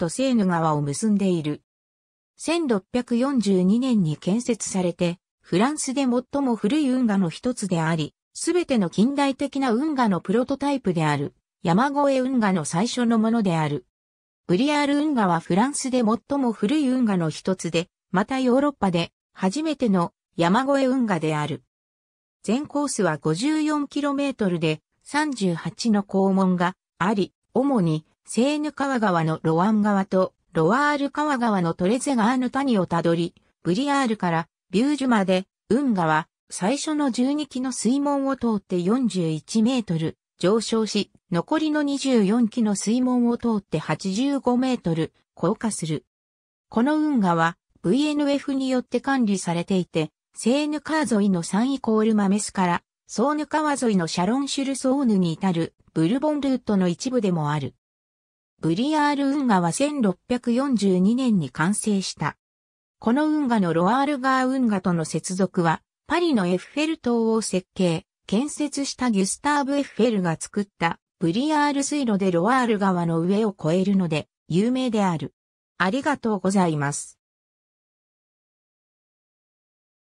とセーヌ川を結んでいる。1642年に建設されて、フランスで最も古い運河の一つであり、すべての近代的な運河のプロトタイプである、山越運河の最初のものである。ブリアール運河はフランスで最も古い運河の一つで、またヨーロッパで初めての山越運河である。全コースは 54km で38の肛門があり、主にセーヌ川川のロワン川とロワール川川のトレゼガーヌ谷をたどり、ブリアールからビュージュまで、運河は最初の12基の水門を通って41メートル上昇し、残りの24基の水門を通って85メートル降下する。この運河は VNF によって管理されていて、セーヌ川沿いのサンイコールマメスから、ソーヌ川沿いのシャロンシュルソーヌに至るブルボンルートの一部でもある。ブリアール運河は1642年に完成した。この運河のロアール川運河との接続は、パリのエッフェル塔を設計、建設したギュスターブ・エッフェルが作ったブリアール水路でロアール川の上を越えるので、有名である。ありがとうございます。